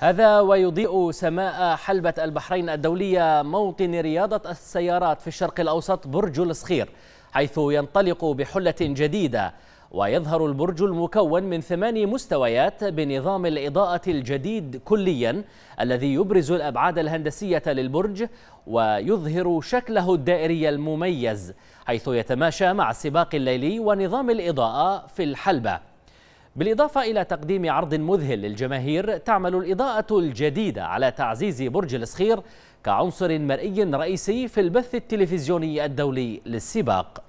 هذا ويضيء سماء حلبة البحرين الدولية موطن رياضة السيارات في الشرق الأوسط برج الصخير حيث ينطلق بحلة جديدة ويظهر البرج المكون من ثماني مستويات بنظام الإضاءة الجديد كليا الذي يبرز الأبعاد الهندسية للبرج ويظهر شكله الدائري المميز حيث يتماشى مع السباق الليلي ونظام الإضاءة في الحلبة بالإضافة إلى تقديم عرض مذهل للجماهير تعمل الإضاءة الجديدة على تعزيز برج الصخير كعنصر مرئي رئيسي في البث التلفزيوني الدولي للسباق